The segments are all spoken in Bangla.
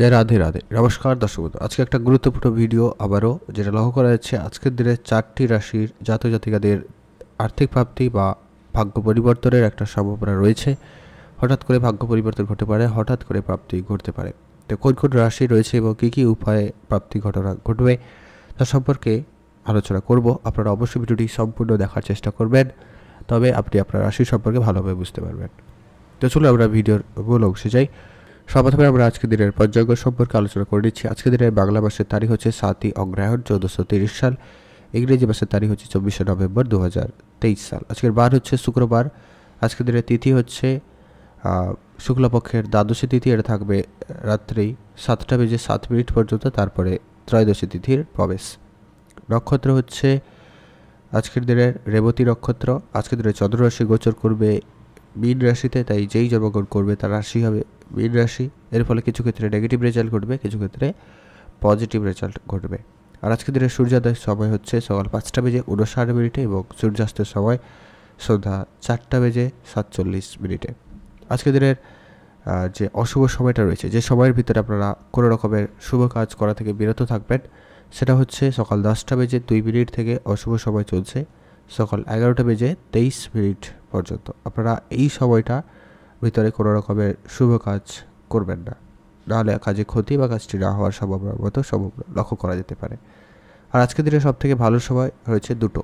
জয় রাধে রাধে নমস্কার দর্শক আজকে একটা গুরুত্বপূর্ণ ভিডিও আবারও যেটা লক্ষ্য করা যাচ্ছে আজকের দিনে চারটি রাশির জাত জাতিকাদের আর্থিক প্রাপ্তি বা ভাগ্য পরিবর্তনের একটা সম্ভাবনা রয়েছে হঠাৎ করে ভাগ্য পরিবর্তন ঘটতে পারে হঠাৎ করে প্রাপ্তি ঘটতে পারে তো কোন কোন রাশি রয়েছে এবং কী কী উপায়ে প্রাপ্তি ঘটনা ঘটবে তা সম্পর্কে আলোচনা করব আপনারা অবশ্যই ভিডিওটি সম্পূর্ণ দেখার চেষ্টা করবেন তবে আপনি আপনার রাশি সম্পর্কে ভালোভাবে বুঝতে পারবেন তো চলুন আমরা ভিডিওর মূল অংশে যাই সর্বপ্রথমে আমরা আজকে দিনের পঞ্চাঙ্গ সম্পর্কে আলোচনা করে নিচ্ছি আজকে দিনের বাংলা মাসের তারিখ হচ্ছে সাতই অগ্রায়ণ চৌদ্দশো তিরিশ সাল ইংরেজি মাসের তারিখ হচ্ছে চব্বিশে নভেম্বর দু সাল আজকের বার হচ্ছে শুক্রবার আজকের দিনের তিথি হচ্ছে শুক্লপক্ষের দ্বাদশী তিথি এটা থাকবে রাত্রি সাতটা বেজে সাত মিনিট পর্যন্ত তারপরে ত্রয়োদশী তিথির প্রবেশ নক্ষত্র হচ্ছে আজকের দিনের রেবতী নক্ষত্র আজকের দিনে চন্দ্ররাশি গোচর করবে মীন রাশিতে তাই যেই জন্মগ্রহণ করবে তার রাশি হবে মীন রাশি এর ফলে কিছু ক্ষেত্রে নেগেটিভ রেজাল্ট ঘটবে কিছু ক্ষেত্রে পজিটিভ রেজাল্ট ঘটবে আর আজকের দিনের সূর্যোদয়ের সময় হচ্ছে সকাল পাঁচটা বেজে উনষাট মিনিটে এবং সূর্যাস্তের সময় সন্ধ্যা চারটা বেজে সাতচল্লিশ মিনিটে আজকের দিনের যে অশুভ সময়টা রয়েছে যে সময়ের ভিতরে আপনারা কোনো রকমের শুভ কাজ করা থেকে বিরত থাকবেন সেটা হচ্ছে সকাল দশটা বেজে দুই মিনিট থেকে অশুভ সময় চলছে সকাল এগারোটা বেজে তেইশ মিনিট পর্যন্ত আপনারা এই সময়টা ভিতরে কোনো রকমের শুভ কাজ করবেন না নাহলে কাজে ক্ষতি বা কাজটি না হওয়ার সম্ভাবনার মতো সম্ভব লক্ষ্য করা যেতে পারে আর আজকের দিনে সবথেকে ভালো সময় রয়েছে দুটো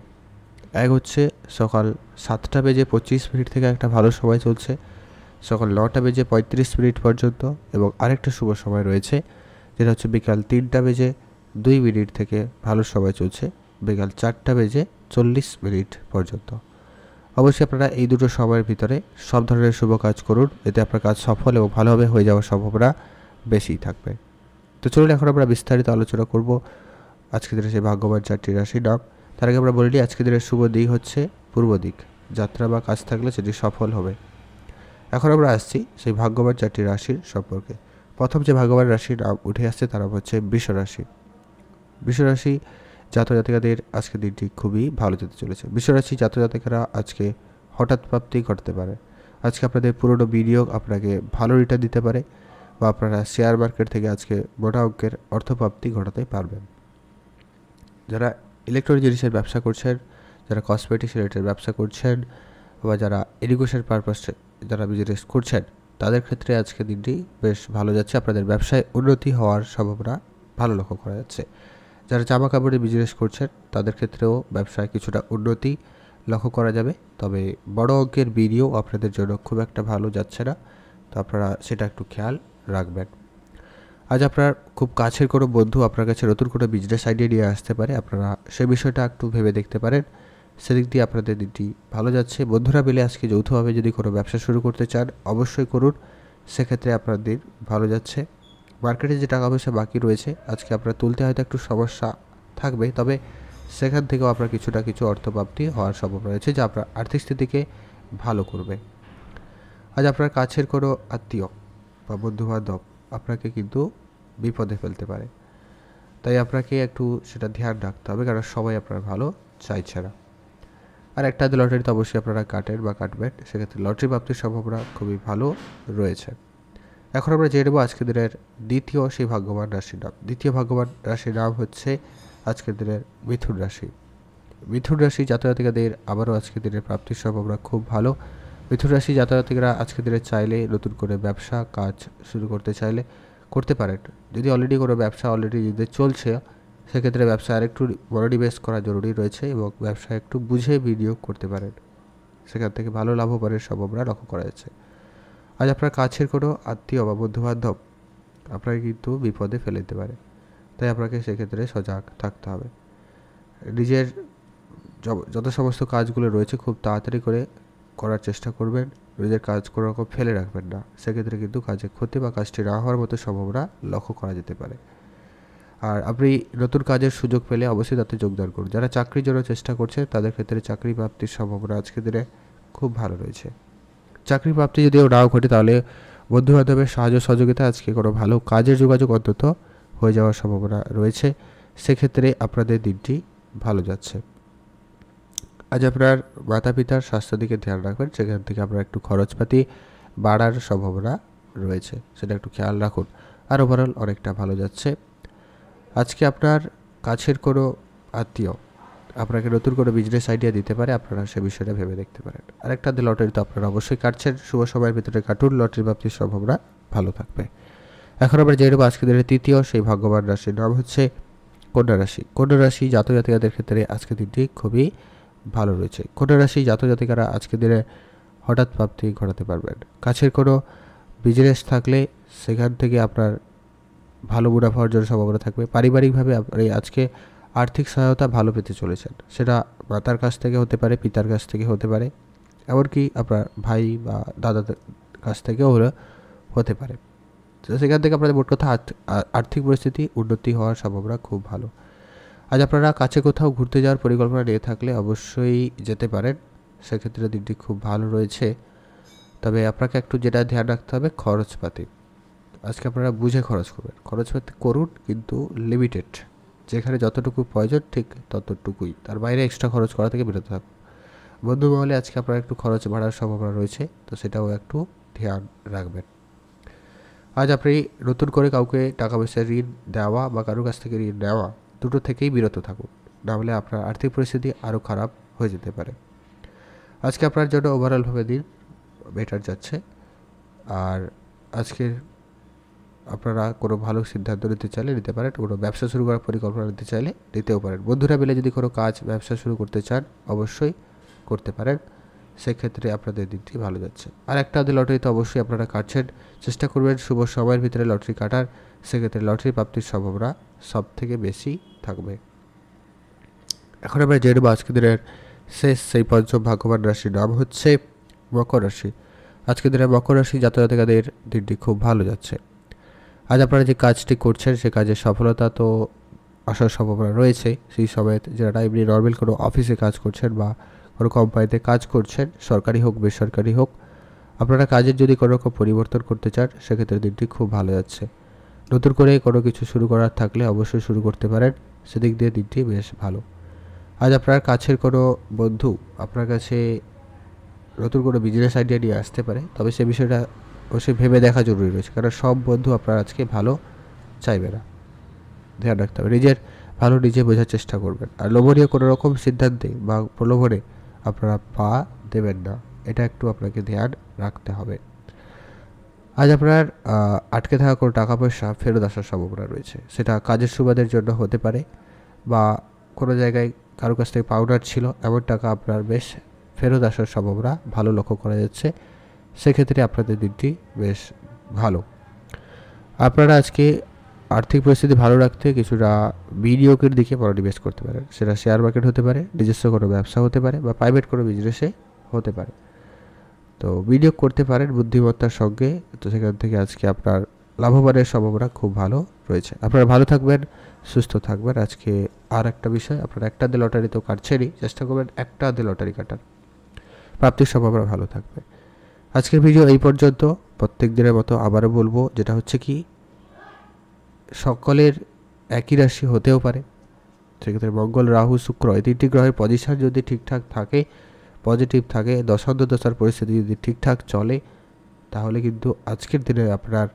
এক হচ্ছে সকাল সাতটা বেজে পঁচিশ মিনিট থেকে একটা ভালো সময় চলছে সকাল নটা বেজে পঁয়ত্রিশ মিনিট পর্যন্ত এবং আরেকটা শুভ সময় রয়েছে যেটা হচ্ছে বিকাল তিনটা বেজে দুই মিনিট থেকে ভালো সময় চলছে বিকাল চারটা বেজে চল্লিশ মিনিট পর্যন্ত অবশ্যই আপনারা এই দুটো সময়ের ভিতরে সব ধরনের শুভ কাজ করুন এতে আপনার কাজ সফল এবং ভালোভাবে হয়ে যাওয়ার সম্ভাবনা বেশি থাকবে তো চলুন এখন আমরা বিস্তারিত আলোচনা করব আজকে দিনের সেই ভাগ্যবান চারটি রাশি নাম তার আগে আমরা বলিনি আজকে দিনের শুভ দিক হচ্ছে পূর্ব দিক যাত্রা বা কাজ থাকলে সেটি সফল হবে এখন আমরা আসছি সেই ভাগ্যবান চারটি রাশির সম্পর্কে প্রথম যে ভাগ্যবান রাশির নাম উঠে আসছে তারা হচ্ছে বিশ্বরাশি বিশ্বরাশি জাতজাতিকাদের আজকের দিনটি খুবই ভালো যেতে চলেছে বিশ্বরাশি জাতজাতিকারা আজকে হঠাৎ প্রাপ্তি ঘটতে পারে আজকে আপনাদের পুরোনো বিনিয়োগ আপনাকে ভালো রিটার্ন দিতে পারে বা আপনারা শেয়ার মার্কেট থেকে আজকে মোটা অঙ্কের অর্থপ্রাপ্তি ঘটাতে পারবেন যারা ইলেকট্রনিক জিনিসের ব্যবসা করছেন যারা কসমেটিক্স রিলেটেড ব্যবসা করছেন বা যারা এডুকেশন পারপাসে যারা বিজনেস করছেন তাদের ক্ষেত্রে আজকে দিনটি বেশ ভালো যাচ্ছে আপনাদের ব্যবসায় উন্নতি হওয়ার সম্ভাবনা ভালো লক্ষ্য করা যাচ্ছে যারা জামা কাপড়ে বিজনেস করছেন তাদের ক্ষেত্রেও ব্যবসায় কিছুটা উন্নতি লক্ষ্য করা যাবে তবে বড় অঙ্কের বিনিয়োগ আপনাদের জন্য খুব একটা ভালো যাচ্ছে না তো আপনারা সেটা একটু খেয়াল রাখবেন আজ আপনার খুব কাছের কোনো বন্ধু আপনার কাছে নতুন কোনো বিজনেস আইডিয়া নিয়ে আসতে পারে আপনারা সে বিষয়টা একটু ভেবে দেখতে পারেন সেদিক দিয়ে আপনাদের দিনটি ভালো যাচ্ছে বন্ধুরা মিলে আজকে যৌথভাবে যদি কোনো ব্যবসা শুরু করতে চান অবশ্যই করুন সেক্ষেত্রে আপনাদের ভালো যাচ্ছে মার্কেটে যে টাকা পয়সা বাকি রয়েছে আজকে আপনার তুলতে হয়তো একটু সমস্যা থাকবে তবে সেখান থেকেও আপনার কিছুটা কিছু অর্থপ্রাপ্তি হওয়ার সম্ভাবনা রয়েছে যা আপনার আর্থিক স্থিতিকে ভালো করবে আজ আপনার কাছের কোনো আত্মীয় বা বন্ধুবান্ধব আপনাকে কিন্তু বিপদে ফেলতে পারে তাই আপনাকে একটু সেটা ধ্যান রাখতে হবে কারণ সবাই আপনার ভালো চাইছে না আর একটা তো অবশ্যই আপনারা কাটেন বা কাটবেন সেক্ষেত্রে লটারি প্রাপ্তির সম্ভাবনা খুবই ভালো রয়েছে এখন আমরা জেনে নেব আজকের দিনের দ্বিতীয় সেই ভাগ্যবান রাশির নাম দ্বিতীয় ভাগ্যবান রাশির নাম হচ্ছে আজকের দিনের মিথুন রাশি মিথুন রাশি জাতজাতিকাদের আবারও আজকের দিনের প্রাপ্তির সম্ভাবনা খুব ভালো মিথুন রাশি জাতজাতিকরা আজকের দিনে চাইলে নতুন করে ব্যবসা কাজ শুরু করতে চাইলে করতে পারেন যদি অলরেডি কোনো ব্যবসা অলরেডি যদি চলছে সেক্ষেত্রে ব্যবসা আরেকটু মনোনিবেশ করা জরুরি রয়েছে এবং ব্যবসা একটু বুঝে বিনিয়োগ করতে পারেন সেখান থেকে ভালো লাভবানের সম্ভাবনা লক্ষ্য করা যাচ্ছে আজ আপনার কাছের কোনো আত্মীয় বা বান্ধব আপনাকে কিন্তু বিপদে ফেলে দিতে পারে তাই আপনাকে সেক্ষেত্রে সজাগ থাকতে হবে নিজের যত সমস্ত কাজগুলো রয়েছে খুব তাড়াতাড়ি করে করার চেষ্টা করবেন নিজের কাজ কোনো রকম ফেলে রাখবেন না সেক্ষেত্রে কিন্তু কাজে ক্ষতি বা কাজটি না হওয়ার মতো সম্ভাবনা লক্ষ্য করা যেতে পারে আর আপনি নতুন কাজের সুযোগ পেলে অবশ্যই তাতে যোগদান করুন যারা চাকরির জন্য চেষ্টা করছে তাদের ক্ষেত্রে চাকরি প্রাপ্তির সম্ভাবনা আজকের দিনে খুব ভালো রয়েছে চাকরি প্রাপ্তি যদি নাও ঘটে তাহলে বন্ধু বান্ধবের সাহায্য সহযোগিতা আজকে কোনো ভালো কাজের যোগাযোগ অন্তত হয়ে যাওয়ার সম্ভাবনা রয়েছে সেক্ষেত্রে আপনাদের দিনটি ভালো যাচ্ছে আজ আপনার মাতা পিতার স্বাস্থ্য দিকে ধ্যান রাখবেন সেখান থেকে আপনার একটু খরচপাতি বাড়ার সম্ভাবনা রয়েছে সেটা একটু খেয়াল রাখুন আর ওভারঅল অনেকটা ভালো যাচ্ছে আজকে আপনার কাছের কোনো আত্মীয় আপনাকে নতুন কোনো বিজনেস আইডিয়া দিতে পারে আপনারা সে বিষয়টা ভেবে দেখতে পারেন আরেকটা লটারি তো আপনারা অবশ্যই কাটছেন শুভ সময়ের ভিতরে কাটুন লটারি প্রাপ্তির সম্ভাবনা ভালো থাকবে এখন আমরা যেরকম আজকে দিনের তৃতীয় সেই ভাগ্যবান রাশির নাম হচ্ছে কন্যা রাশি কন্যা রাশি জাত জাতিকাদের ক্ষেত্রে আজকে দিনটি খুবই ভালো রয়েছে কন্যা রাশি জাত জাতিকারা আজকে দিনে হঠাৎ প্রাপ্তি ঘটাতে পারবেন কাছের কোনো বিজনেস থাকলে সেখান থেকে আপনার ভালো মুনাফা অর্জনের সম্ভাবনা থাকবে পারিবারিকভাবে আপনি আজকে আর্থিক সহায়তা ভালো পেতে চলেছেন সেটা মাতার কাছ থেকে হতে পারে পিতার কাছ থেকে হতে পারে এমনকি আপনার ভাই বা দাদাদের কাছ থেকেও হলে হতে পারে সেখান থেকে আপনাদের মোট কথা আর্থিক পরিস্থিতি উন্নতি হওয়ার সম্ভাবনা খুব ভালো আজ আপনারা কাছে কোথাও ঘুরতে যাওয়ার পরিকল্পনা নিয়ে থাকলে অবশ্যই যেতে পারেন সেক্ষেত্রে দিনটি খুব ভালো রয়েছে তবে আপনাকে একটু যেটা ধ্যান রাখতে হবে খরচপাতি আজকে আপনারা বুঝে খরচ করবেন খরচপাতি করুন কিন্তু লিমিটেড যেখানে যতটুকু প্রয়োজন ঠিক ততটুকুই তার বাইরে এক্সট্রা খরচ করা থেকে বিরত থাকুন বন্ধু মহলে আজকে আপনার একটু খরচ বাড়ার সম্ভাবনা রয়েছে তো সেটাও একটু ধ্যান রাখবেন আজ আপনি নতুন করে কাউকে টাকা পয়সা ঋণ দেওয়া বা কারোর কাছ থেকে ঋণ নেওয়া দুটো থেকেই বিরত থাকুন নাহলে আপনার আর্থিক পরিস্থিতি আরও খারাপ হয়ে যেতে পারে আজকে আপনার জন্য ওভারঅলভাবে দিন বেটার যাচ্ছে আর আজকের আপনারা কোনো ভালো সিদ্ধান্ত নিতে চাইলে নিতে পারেন কোনো ব্যবসা শুরু করার পরিকল্পনা নিতে চাইলে নিতেও পারেন বন্ধুরা মিলে যদি কোনো কাজ ব্যবসা শুরু করতে চান অবশ্যই করতে পারেন সেক্ষেত্রে আপনাদের দিনটি ভালো যাচ্ছে আর একটা আমাদের লটারিতে অবশ্যই আপনারা কাটছেন চেষ্টা করবেন শুভ সময়ের ভিতরে লটারি কাটার সেক্ষেত্রে লটারি প্রাপ্তির সম্ভাবনা সব থেকে বেশি থাকবে এখন আমরা জেনে আজকে দিনের শেষ সেই পঞ্চম ভাগ্যবান রাশির নাম হচ্ছে মকর রাশি আজকে দিনে মকর রাশি জাতজাতিকাদের দিনটি খুব ভালো যাচ্ছে আজ আপনারা যে কাজটি করছেন সে কাজের সফলতা তো আসার সম্ভাবনা রয়েছে সেই সময় যারা এমনি নর্মাল কোনো অফিসে কাজ করছেন বা কোনো কোম্পানিতে কাজ করছেন সরকারি হোক বেসরকারি হোক আপনারা কাজের যদি কোনো রকম পরিবর্তন করতে চান সেক্ষেত্রে দিনটি খুব ভালো যাচ্ছে নতুন করে কোনো কিছু শুরু করার থাকলে অবশ্যই শুরু করতে পারেন সেদিক দিয়ে দিনটি বেশ ভালো আজ আপনার কাছের কোনো বন্ধু আপনার কাছে নতুন কোনো বিজনেস আইডিয়া নিয়ে আসতে পারে তবে সে বিষয়টা সে ভেবে দেখা জরুরি রয়েছে কারণ সব বন্ধু আপনার আজকে ভালো চাইবে না ধ্যান রাখতে হবে নিজের ভালো নিজে বোঝার চেষ্টা করবেন আর লোভনীয় কোনো রকম সিদ্ধান্তে বা প্রলোভনে আপনারা পা দেবেন না এটা একটু আপনাকে ধ্যান রাখতে হবে আজ আপনার আটকে থাকা কোনো টাকা পয়সা ফেরত আসার সম্ভাবনা রয়েছে সেটা কাজের সুবাদের জন্য হতে পারে বা কোনো জায়গায় কারো কাছ থেকে পাউডার ছিল এমন টাকা আপনার বেশ ফেরত আসার সম্ভাবনা ভালো লক্ষ্য করা যাচ্ছে সেক্ষেত্রে আপনাদের দিনটি বেশ ভালো আপনারা আজকে আর্থিক পরিস্থিতি ভালো রাখতে কিছুটা বিনিয়োগের দিকে মনোনিবেশ করতে পারেন সেটা শেয়ার মার্কেট হতে পারে নিজস্ব কোনো ব্যবসা হতে পারে বা প্রাইভেট কোনো বিজনেসে হতে পারে তো বিনিয়োগ করতে পারেন বুদ্ধিমত্তার সঙ্গে তো সেখান থেকে আজকে আপনার লাভবানের সম্ভাবনা খুব ভালো রয়েছে আপনারা ভালো থাকবেন সুস্থ থাকবেন আজকে আর একটা বিষয় আপনারা একটা দিয়ে লটারি তো কাটছেনই চেষ্টা করবেন একটা দিয়ে লটারি কাটার প্রাপ্তির সম্ভাবনা ভালো থাকবে আজকের ভিডিও এই পর্যন্ত প্রত্যেক দিনের মতো আবারও বলবো যেটা হচ্ছে কি সকলের একই রাশি হতেও পারে সেক্ষেত্রে মঙ্গল রাহু শুক্র এই তিনটি গ্রহের পজিশন যদি ঠিকঠাক থাকে পজিটিভ থাকে দশান্ধ দশার পরিস্থিতি যদি ঠিকঠাক চলে তাহলে কিন্তু আজকের দিনে আপনার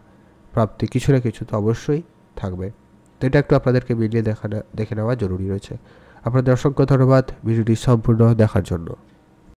প্রাপ্তি কিছু না কিছু তো অবশ্যই থাকবে তো এটা একটু আপনাদেরকে মিলিয়ে দেখা দেখে নেওয়া জরুরি রয়েছে আপনাদের অসংখ্য ধন্যবাদ ভিডিওটি সম্পূর্ণ দেখার জন্য